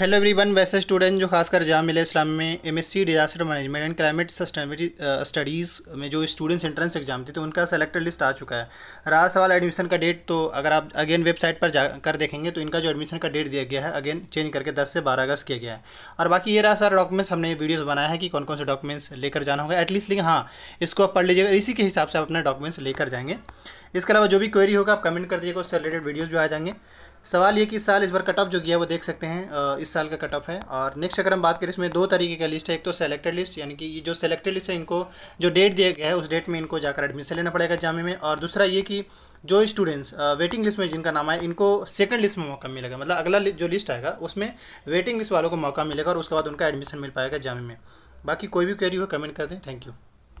hello everyone वैसे student जो खासकर जहाँ मिले इस्लाम में MSc disaster management and climate sustainability studies में जो स्टूडेंट्स एंट्रेंस एग्जाम थे तो उनका सेलेक्टेड लिस्ट आ चुका है रहा सवाल एडमिशन का डेट तो अगर आप अगेन वेबसाइट पर जा कर देखेंगे तो इनका जो एडमिशन का डेट दिया गया है अगेन चेंज करके दस से बारह अगस्त किया गया है और बाकी ये रहा सारा डॉक्यूमेंट्स हमने वीडियोज़ बनाया है कि कौन कौन से डॉक्यूमेंट्स लेकर जाना होगा एटलीस्ट लेकिन हाँ इसको आप पढ़ लीजिएगा इसी के हिसाब से आप अपना डॉक्यूमेंट्स लेकर जाएंगे इसके अलावा जो भी क्वेरी होगा आप कमेंट कर दीजिएगा उससे रिलेटेड वीडियोज़ भी आ जाएंगे सवाल ये कि इस साल इस बार कट ऑफ जो गया वो देख सकते हैं इस साल का कट ऑफ है और नेक्स्ट अगर हम बात करें इसमें दो तरीके का लिस्ट है एक तो सेलेक्टेड लिस्ट यानी कि ये जो सेलेक्टेड लिस्ट है इनको जो डेट दिया गया है उस डेट में इनको जाकर एडमिशन लेना पड़ेगा जामे में और दूसरा ये कि जो स्टूडेंट्स वेटिंग लिस्ट में जिनका नाम है इनको सेकंड लिस्ट में मौका मिलेगा मतलब अगला जो लिस्ट आएगा उसमें वेटिंग लिस्ट वालों को मौका मिलेगा और उसके बाद उनका एडमिशन मिल पाएगा जामे में बाकी कोई भी क्वेरी हो कमेंट कर दें थैंक यू